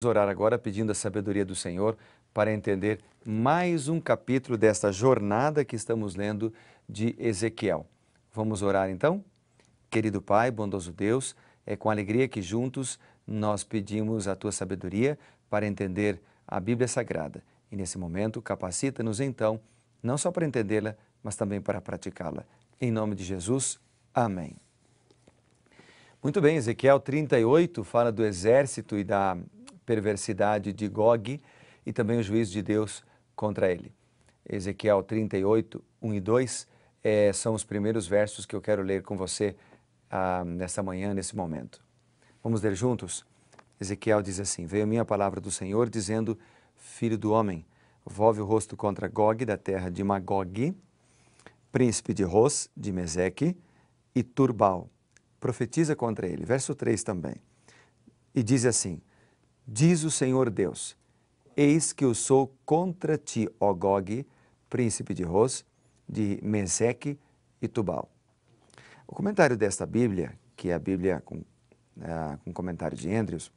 Vamos orar agora pedindo a sabedoria do Senhor para entender mais um capítulo desta jornada que estamos lendo de Ezequiel. Vamos orar então? Querido Pai, bondoso Deus, é com alegria que juntos nós pedimos a tua sabedoria para entender a Bíblia Sagrada. E nesse momento, capacita-nos então, não só para entendê-la, mas também para praticá-la. Em nome de Jesus, amém. Muito bem, Ezequiel 38 fala do exército e da perversidade de Gog e também o juízo de Deus contra ele. Ezequiel 38, 1 e 2 é, eh, são os primeiros versos que eu quero ler com você ah, nessa manhã, nesse momento. Vamos ler juntos? Ezequiel diz assim: Veio a minha palavra do Senhor, dizendo: Filho do homem, volve o rosto contra Gog, da terra de Magog, príncipe de Ros, de Meseque, e Turbal. Profetiza contra ele. Verso 3 também. E diz assim: Diz o Senhor Deus: Eis que eu sou contra ti, ó Gog, príncipe de Ros, de Menseque e Tubal. O comentário desta Bíblia, que é a Bíblia com, uh, com comentário de Andrews,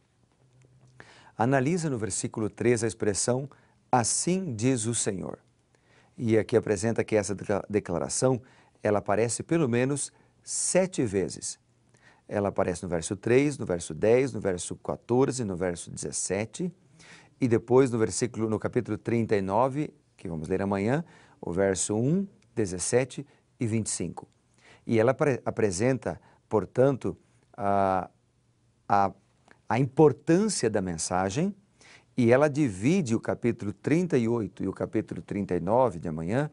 analisa no versículo 3 a expressão Assim diz o Senhor. E aqui apresenta que essa declaração ela aparece pelo menos sete vezes. Ela aparece no verso 3, no verso 10, no verso 14, no verso 17 e depois no versículo no capítulo 39, que vamos ler amanhã, o verso 1, 17 e 25. E ela apresenta, portanto, a, a, a importância da mensagem e ela divide o capítulo 38 e o capítulo 39 de amanhã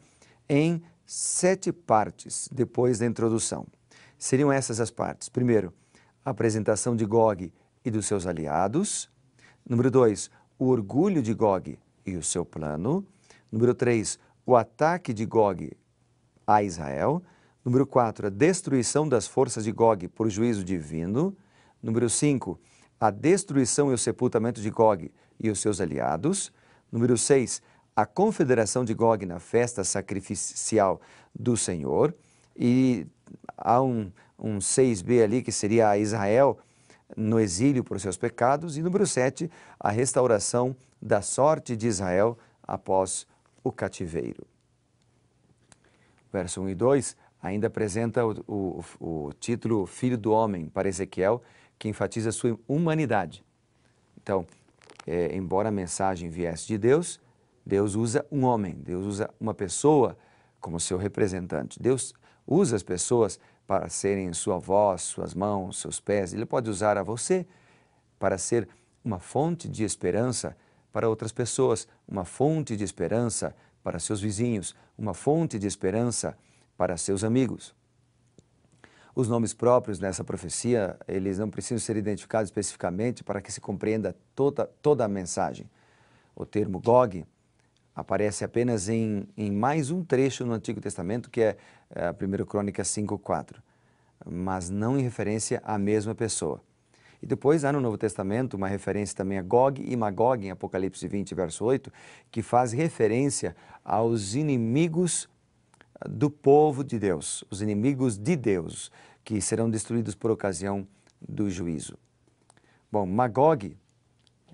em sete partes depois da introdução. Seriam essas as partes. Primeiro, a apresentação de Gog e dos seus aliados. Número dois, o orgulho de Gog e o seu plano. Número três, o ataque de Gog a Israel. Número quatro, a destruição das forças de Gog por juízo divino. Número cinco, a destruição e o sepultamento de Gog e os seus aliados. Número seis, a confederação de Gog na festa sacrificial do Senhor. E há um, um 6b ali que seria a Israel no exílio por seus pecados, e número 7, a restauração da sorte de Israel após o cativeiro. Verso 1 e 2 ainda apresenta o, o, o título Filho do Homem para Ezequiel, que enfatiza sua humanidade. Então, é, embora a mensagem viesse de Deus, Deus usa um homem, Deus usa uma pessoa como seu representante. Deus Usa as pessoas para serem sua voz, suas mãos, seus pés. Ele pode usar a você para ser uma fonte de esperança para outras pessoas, uma fonte de esperança para seus vizinhos, uma fonte de esperança para seus amigos. Os nomes próprios nessa profecia, eles não precisam ser identificados especificamente para que se compreenda toda, toda a mensagem. O termo Gog aparece apenas em, em mais um trecho no Antigo Testamento, que é, é a 1 Crônica 5,4, mas não em referência à mesma pessoa. E depois há no Novo Testamento uma referência também a Gog e Magog, em Apocalipse 20, verso 8, que faz referência aos inimigos ah, do povo de Deus, os inimigos de Deus, que serão destruídos por ocasião do juízo. Bom, Magog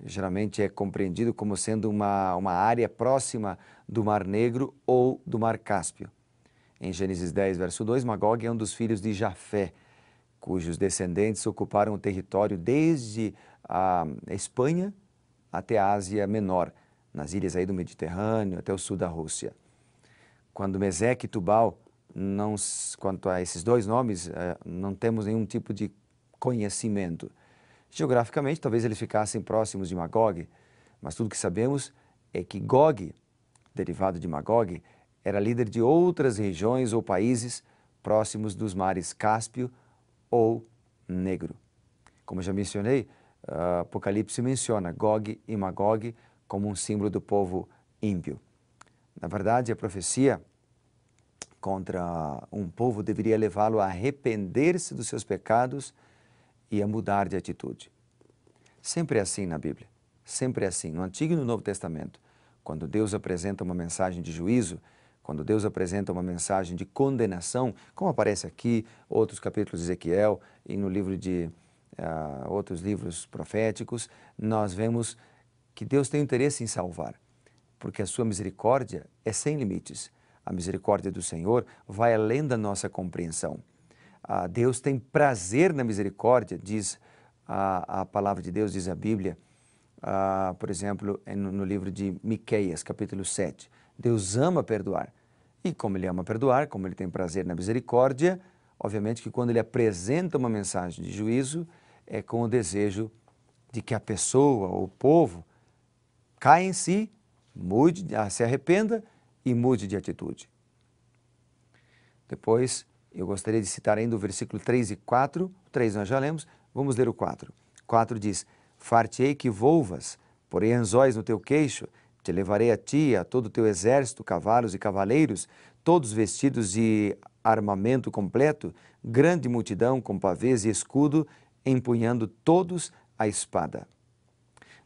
geralmente é compreendido como sendo uma, uma área próxima do Mar Negro ou do Mar Cáspio. Em Gênesis 10, verso 2, Magog é um dos filhos de Jafé, cujos descendentes ocuparam o território desde a Espanha até a Ásia Menor, nas ilhas aí do Mediterrâneo até o sul da Rússia. Quando Mesec e Tubal, não, quanto a esses dois nomes, eh, não temos nenhum tipo de conhecimento. Geograficamente, talvez eles ficassem próximos de Magog, mas tudo que sabemos é que Gog, derivado de Magog, era líder de outras regiões ou países próximos dos mares Cáspio ou Negro. Como já mencionei, ah, Apocalipse menciona Gog e Magog como um símbolo do povo ímpio. Na verdade, a profecia contra um povo deveria levá-lo a arrepender-se dos seus pecados e a mudar de atitude. Sempre é assim na Bíblia, sempre é assim, no Antigo e no Novo Testamento. Quando Deus apresenta uma mensagem de juízo, quando Deus apresenta uma mensagem de condenação, como aparece aqui, outros capítulos de Ezequiel e no livro de uh, outros livros proféticos, nós vemos que Deus tem interesse em salvar, porque a sua misericórdia é sem limites. A misericórdia do Senhor vai além da nossa compreensão. Ah, Deus tem prazer na misericórdia, diz a, a palavra de Deus, diz a Bíblia, ah, por exemplo, é no, no livro de Miqueias, capítulo 7. Deus ama perdoar. E como ele ama perdoar, como ele tem prazer na misericórdia, obviamente que quando ele apresenta uma mensagem de juízo, é com o desejo de que a pessoa ou o povo caia em si, mude, se arrependa e mude de atitude. Depois, eu gostaria de citar ainda o versículo 3 e 4. O 3 nós já lemos, vamos ler o 4. 4 diz: Fartei que volvas, porém anzóis no teu queixo, te levarei a ti, a todo o teu exército, cavalos e cavaleiros, todos vestidos de armamento completo, grande multidão com pavês e escudo, empunhando todos a espada.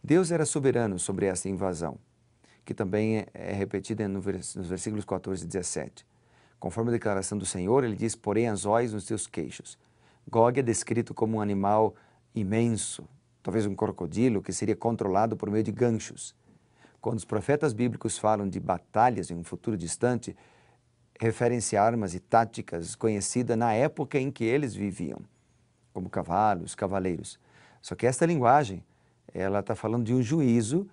Deus era soberano sobre essa invasão, que também é, é repetida nos versículos 14 e 17. Conforme a declaração do Senhor, ele diz: Porém, anzóis nos teus queixos. Gog é descrito como um animal imenso, talvez um crocodilo, que seria controlado por meio de ganchos. Quando os profetas bíblicos falam de batalhas em um futuro distante, referem-se a armas e táticas conhecidas na época em que eles viviam, como cavalos, cavaleiros. Só que esta linguagem, ela está falando de um juízo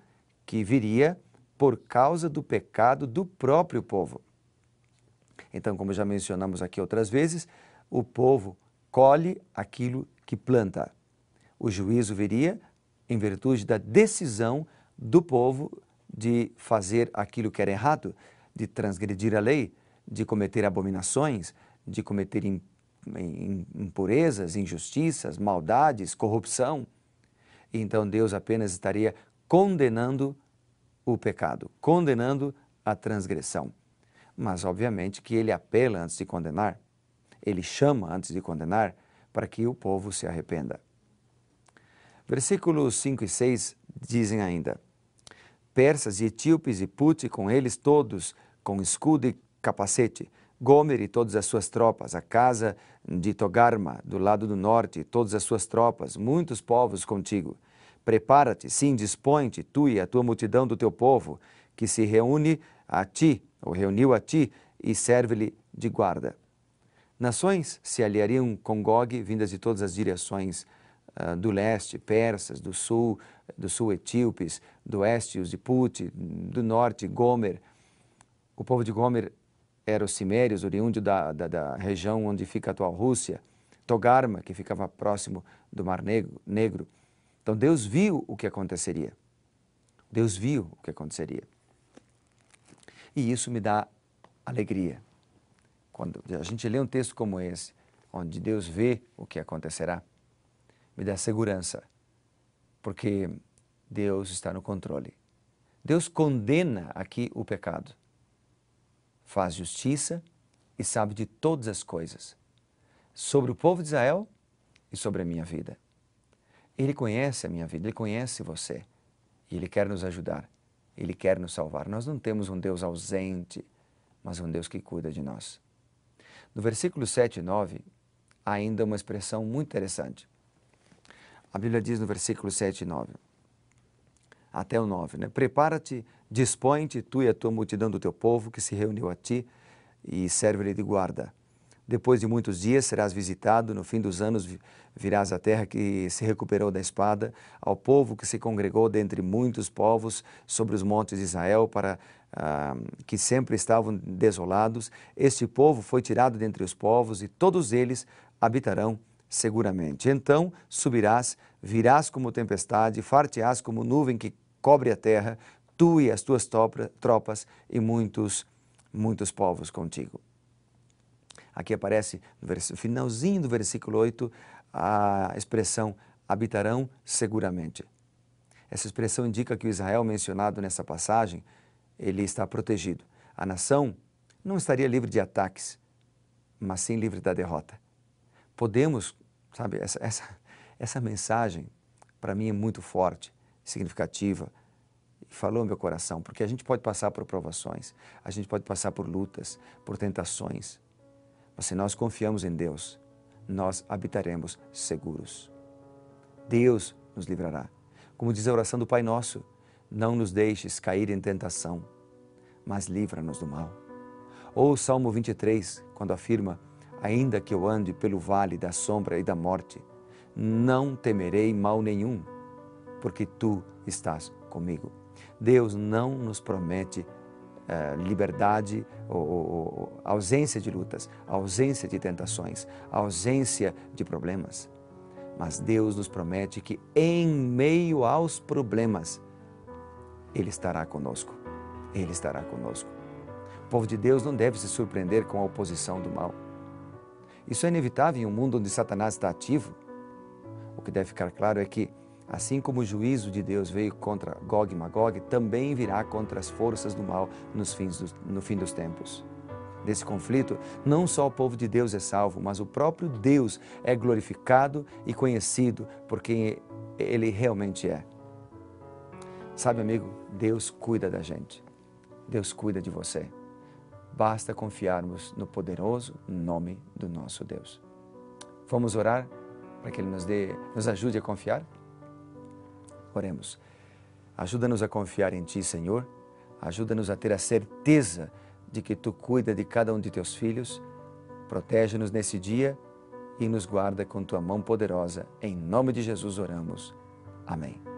que viria por causa do pecado do próprio povo. Então, como já mencionamos aqui outras vezes, o povo colhe aquilo que planta. O juízo viria em virtude da decisão do povo de fazer aquilo que era errado, de transgredir a lei, de cometer abominações, de cometer impurezas, injustiças, maldades, corrupção. Então Deus apenas estaria condenando o pecado, condenando a transgressão. Mas, obviamente, que ele apela antes de condenar, ele chama antes de condenar, para que o povo se arrependa. Versículos 5 e 6 dizem ainda: Persas e etíopes e Pute, com eles todos, com escudo e capacete, Gomer e todas as suas tropas, a casa de Togarma, do lado do norte, todas as suas tropas, muitos povos contigo. Prepara-te, sim, dispõe-te, tu e a tua multidão do teu povo, que se reúne a ti o reuniu a ti e serve-lhe de guarda. Nações se aliariam com Gog, vindas de todas as direções uh, do leste, persas, do sul, do sul etíopes, do oeste os de Put, do norte Gomer. O povo de Gomer era os cimérios, oriundo da, da, da, região onde fica a atual Rússia, Togarma, que ficava próximo do Mar Negro. Então Deus viu o que aconteceria. Deus viu o que aconteceria. E isso me dá alegria. Quando a gente lê um texto como esse, onde Deus vê o que acontecerá, me dá segurança, porque Deus está no controle. Deus condena aqui o pecado, faz justiça e sabe de todas as coisas, sobre o povo de Israel e sobre a minha vida. Ele conhece a minha vida, ele conhece você e ele quer nos ajudar. Ele quer nos salvar. Nós não temos um Deus ausente, mas um Deus que cuida de nós. No versículo 7 e 9, há ainda uma expressão muito interessante. A Bíblia diz no versículo 7 e 9, até o 9, né? Prepara-te, dispõe-te, tu e a tua multidão do teu povo que se reuniu a ti e serve-lhe de guarda. Depois de muitos dias serás visitado, no fim dos anos virás à terra que se recuperou da espada, ao povo que se congregou dentre muitos povos sobre os montes de Israel, para ah, que sempre estavam desolados. Este povo foi tirado dentre os povos e todos eles habitarão seguramente. Então subirás, virás como tempestade, farteás como nuvem que cobre a terra, tu e as tuas tropas e muitos, muitos povos contigo. Aqui aparece no finalzinho do versículo 8 a expressão habitarão seguramente. Essa expressão indica que o Israel mencionado nessa passagem, ele está protegido. A nação não estaria livre de ataques, mas sim livre da derrota. Podemos, sabe, essa, essa, essa mensagem para mim é muito forte, significativa, falou no meu coração, porque a gente pode passar por provações, a gente pode passar por lutas, por tentações, mas se nós confiamos em Deus, nós habitaremos seguros. Deus nos livrará. Como diz a oração do Pai Nosso, não nos deixes cair em tentação, mas livra-nos do mal. Ou o Salmo 23, quando afirma: Ainda que eu ande pelo vale da sombra e da morte, não temerei mal nenhum, porque tu estás comigo. Deus não nos promete eh, liberdade, ou, ou, ausência de lutas, ausência de tentações, ausência de problemas. Mas Deus nos promete que em meio aos problemas, Ele estará conosco. Ele estará conosco. O povo de Deus não deve se surpreender com a oposição do mal. Isso é inevitável em um mundo onde Satanás está ativo. O que deve ficar claro é que Assim como o juízo de Deus veio contra Gog e Magog, também virá contra as forças do mal nos fins no fim dos tempos. Desse conflito, não só o povo de Deus é salvo, mas o próprio Deus é glorificado e conhecido por quem ele realmente é. Sabe, amigo, Deus cuida da gente. Deus cuida de você. Basta confiarmos no poderoso nome do nosso Deus. Vamos orar para que Ele nos, dê, nos ajude a confiar? Oremos. Ajuda-nos a confiar em Ti, Senhor. Ajuda-nos a ter a certeza de que Tu cuida de cada um de Teus filhos. Protege-nos nesse dia e nos guarda com Tua mão poderosa. Em nome de Jesus oramos. Amém.